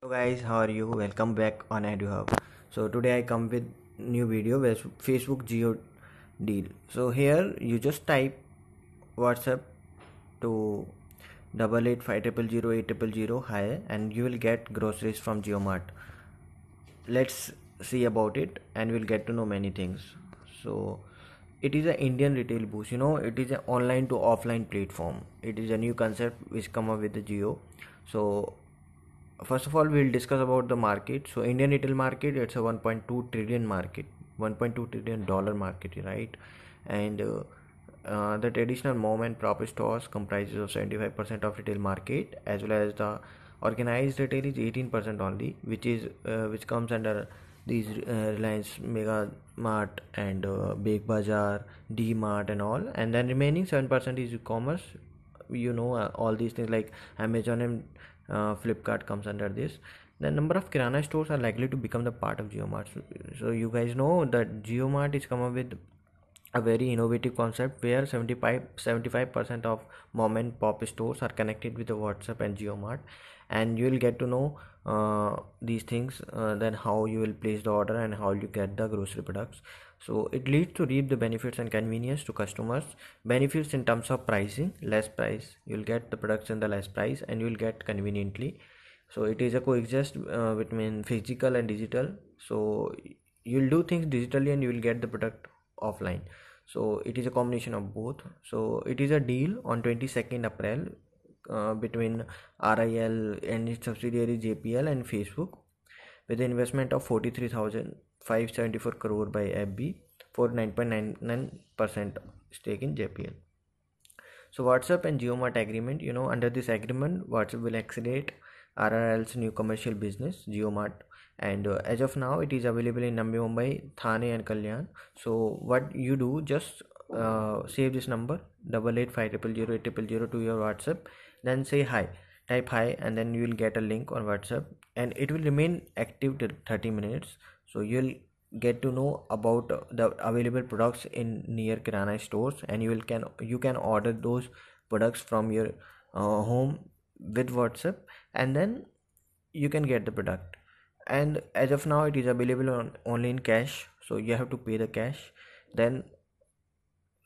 Hello guys, how are you? Welcome back on EduHub. So today I come with new video with Facebook Geo deal. So here you just type WhatsApp to double eight five triple zero eight triple zero high and you will get groceries from GeoMart. Let's see about it and we'll get to know many things. So it is an Indian retail boost. You know it is an online to offline platform. It is a new concept which come up with the Geo. So first of all we'll discuss about the market so indian retail market it's a 1.2 trillion market 1.2 trillion dollar market right and uh, uh, the traditional mom and prop stores comprises of 75% of retail market as well as the organized retail is 18% only which is uh, which comes under these uh, Reliance Mega Mart and uh, Big Bazaar, D Mart and all and then remaining 7% is e-commerce you know uh, all these things like Amazon and uh, flipkart comes under this the number of kirana stores are likely to become the part of geomart so, so you guys know that geomart is come up with a very innovative concept where 75 75% of mom and pop stores are connected with the whatsapp and geomart and you will get to know uh, these things uh, then how you will place the order and how you get the grocery products so it leads to reap the benefits and convenience to customers benefits in terms of pricing less price you'll get the products in the less price and you'll get conveniently so it is a coexist uh, between physical and digital so you'll do things digitally and you will get the product offline so it is a combination of both so it is a deal on 22nd april uh, between RIL and its subsidiary JPL and Facebook with an investment of 43,574 crore by FB for 9.99% stake in JPL. So WhatsApp and GeoMart agreement, you know, under this agreement, WhatsApp will accelerate RRL's new commercial business, GeoMart. And uh, as of now, it is available in Nambi, Mumbai, Thane, and Kalyan. So, what you do, just uh, save this number double eight five triple zero eight triple zero to your WhatsApp. Then say hi, type hi, and then you will get a link on WhatsApp, and it will remain active till thirty minutes. So you'll get to know about the available products in near kirana stores and you will can you can order those products from your uh, home with whatsapp and then you can get the product and as of now it is available on only in cash so you have to pay the cash then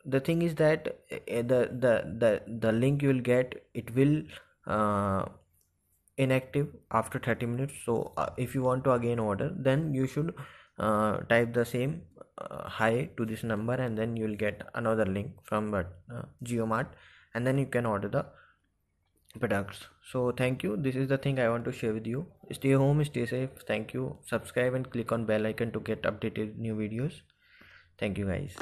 the thing is that eh, the the the, the link you will get it will uh, inactive after 30 minutes so uh, if you want to again order then you should uh, type the same uh, hi to this number and then you will get another link from uh, geomart and then you can order the products so thank you this is the thing i want to share with you stay home stay safe thank you subscribe and click on bell icon to get updated new videos thank you guys